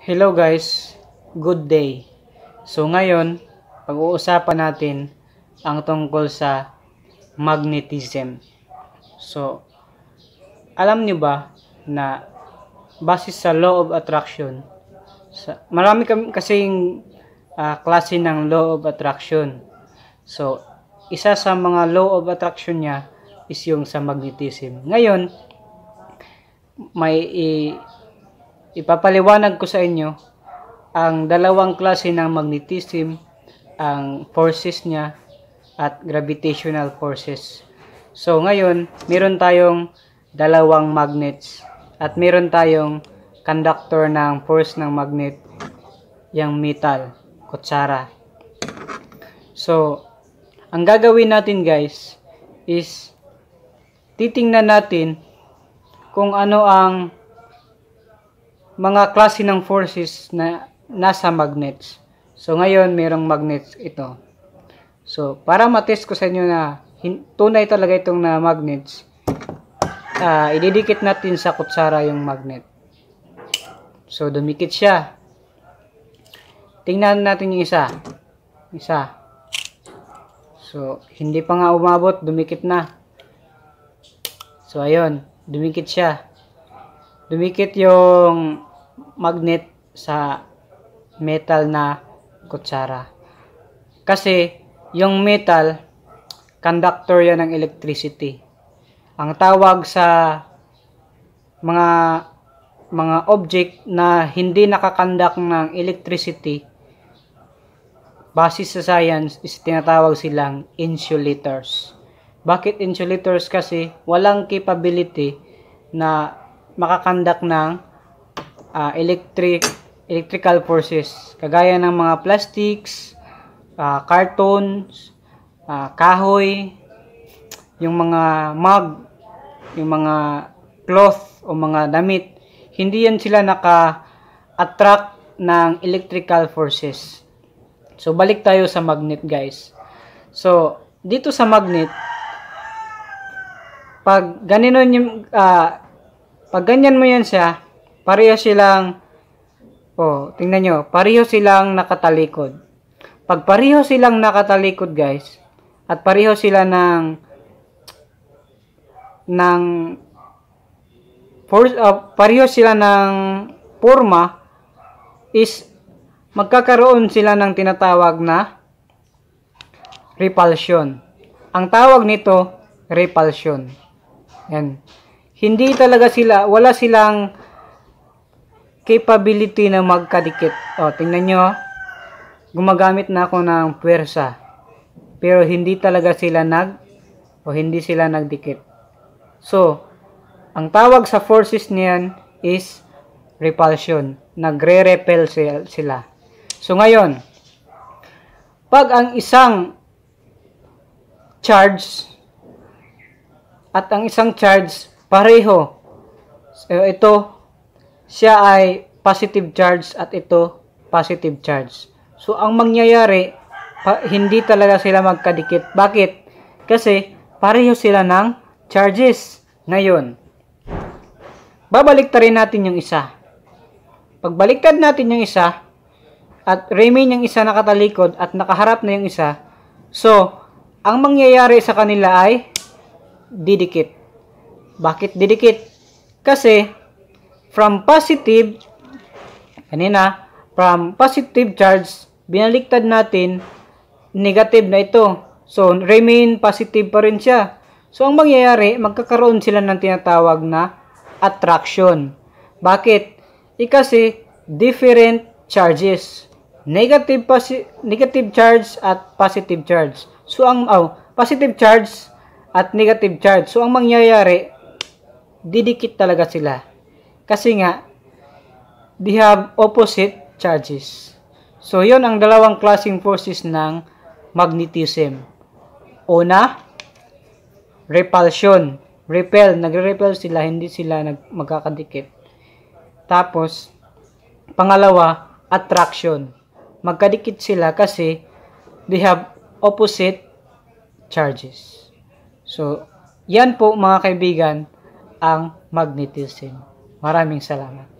Hello guys, good day. So ngayon, pag-uusapan natin ang tungkol sa magnetism. So, alam niyo ba na base sa law of attraction, sa, marami kami kasing uh, klase ng law of attraction. So, isa sa mga law of attraction niya is yung sa magnetism. Ngayon, may Ipapaliwanag ko sa inyo ang dalawang klase ng magnetism, ang forces niya, at gravitational forces. So ngayon, meron tayong dalawang magnets at meron tayong conductor ng force ng magnet, yung metal, kutsara. So, ang gagawin natin guys is titingnan natin kung ano ang mga klase ng forces na nasa magnets. So, ngayon, merong magnets ito. So, para matest ko sa inyo na tunay talaga itong na magnets, uh, ididikit natin sa kutsara yung magnet. So, dumikit siya. Tingnan natin yung isa. Isa. So, hindi pa nga umabot, dumikit na. So, ayun, dumikit siya. Dumikit yung magnet sa metal na kutsara. Kasi yung metal, conductor yan ng electricity. Ang tawag sa mga mga object na hindi nakakandak ng electricity, base sa science, is tinatawag silang insulators. Bakit insulators? Kasi walang capability na makakandak ng uh, electric electrical forces kagaya ng mga plastics, uh, cartons, uh, kahoy, yung mga mug, yung mga cloth o mga damit, hindi yan sila naka-attract ng electrical forces. So, balik tayo sa magnet guys. So, dito sa magnet, pag ganino yung, uh, pag ganyan mo yan siya, Pareho silang, oh, tingnan nyo, pareho silang nakatalikod. Pag pareho silang nakatalikod, guys, at pareho sila ng ng for, uh, ah, pareho sila ng forma is magkakaroon sila ng tinatawag na repulsion. Ang tawag nito, repulsion. Yan. Hindi talaga sila, wala silang capability na magkadikit. O, tingnan nyo. Gumagamit na ako ng puwersa. Pero hindi talaga sila nag o hindi sila nagdikit. So, ang tawag sa forces niyan is repulsion. Nagre-repel sila. So, ngayon, pag ang isang charge at ang isang charge pareho, ito siya ay positive charge at ito positive charge. So, ang mangyayari, pa, hindi talaga sila magkadikit. Bakit? Kasi, pareho sila ng charges. Ngayon, babaliktarin natin yung isa. Pagbaliktad natin yung isa, at remain yung isa nakatalikod at nakaharap na yung isa, so, ang mangyayari sa kanila ay didikit. Bakit didikit? Kasi, from positive, kanina, from positive charge, binaliktad natin, negative na ito. So, remain positive pa rin siya. So, ang mangyayari, magkakaroon sila ng tinatawag na attraction. Bakit? E kasi, different charges. Negative, negative charge at positive charge. So, ang, oh, positive charge at negative charge. So, ang mangyayari, didikit talaga sila. Kasi nga, they have opposite charges. So, yon ang dalawang klaseng forces ng magnetism. Una, repulsion. Repel. Nagre-repel sila, hindi sila magkakadikit. Tapos, pangalawa, attraction. Magkadikit sila kasi they have opposite charges. So, yan po mga kaibigan ang magnetism. Maraming salamat.